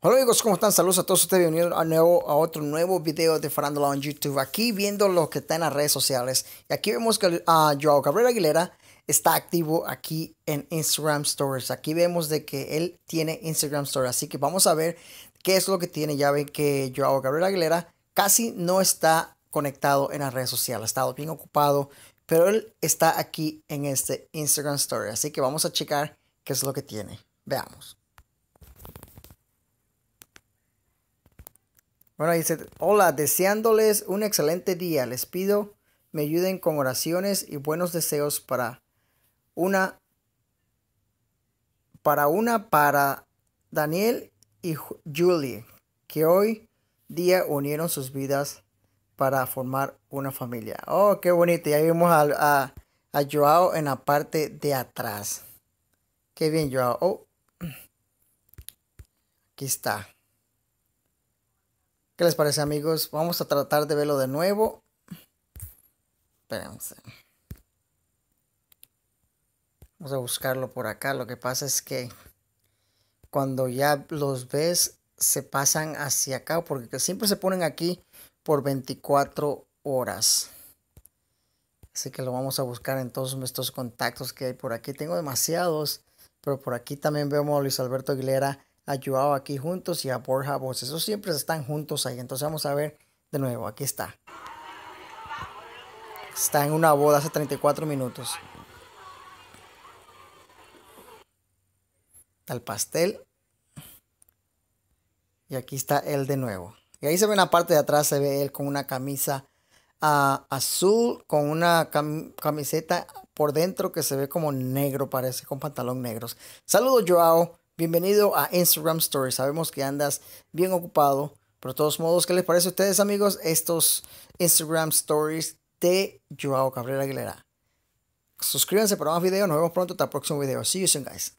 Hola amigos, ¿cómo están? Saludos a todos ustedes, bienvenidos a, nuevo, a otro nuevo video de Farándula en YouTube, aquí viendo lo que está en las redes sociales. Y aquí vemos que ah, Joao Cabrera Aguilera está activo aquí en Instagram Stories. Aquí vemos de que él tiene Instagram Stories, así que vamos a ver qué es lo que tiene. Ya ven que Joao Cabrera Aguilera casi no está conectado en las redes sociales, ha estado bien ocupado, pero él está aquí en este Instagram Story, así que vamos a checar qué es lo que tiene. Veamos. Bueno, dice, hola, deseándoles un excelente día. Les pido me ayuden con oraciones y buenos deseos para una para una para Daniel y Julie, que hoy día unieron sus vidas para formar una familia. Oh, qué bonito. Ya vimos a, a, a Joao en la parte de atrás. Qué bien, Joao. Oh. Aquí está. ¿Qué les parece amigos? Vamos a tratar de verlo de nuevo. Espérense. Vamos a buscarlo por acá. Lo que pasa es que cuando ya los ves se pasan hacia acá porque siempre se ponen aquí por 24 horas. Así que lo vamos a buscar en todos nuestros contactos que hay por aquí. Tengo demasiados, pero por aquí también vemos a Luis Alberto Aguilera a Joao aquí juntos y a Borja vos Esos siempre están juntos ahí. Entonces vamos a ver de nuevo. Aquí está. Está en una boda hace 34 minutos. Está pastel. Y aquí está él de nuevo. Y ahí se ve en la parte de atrás, se ve él con una camisa ah, azul, con una camiseta por dentro que se ve como negro, parece, con pantalón negros. Saludos, Joao. Bienvenido a Instagram Stories, Sabemos que andas bien ocupado. Pero de todos modos, ¿qué les parece a ustedes, amigos, estos Instagram Stories de Joao Cabrera Aguilera? Suscríbanse para más videos. Nos vemos pronto hasta el próximo video. See you soon, guys.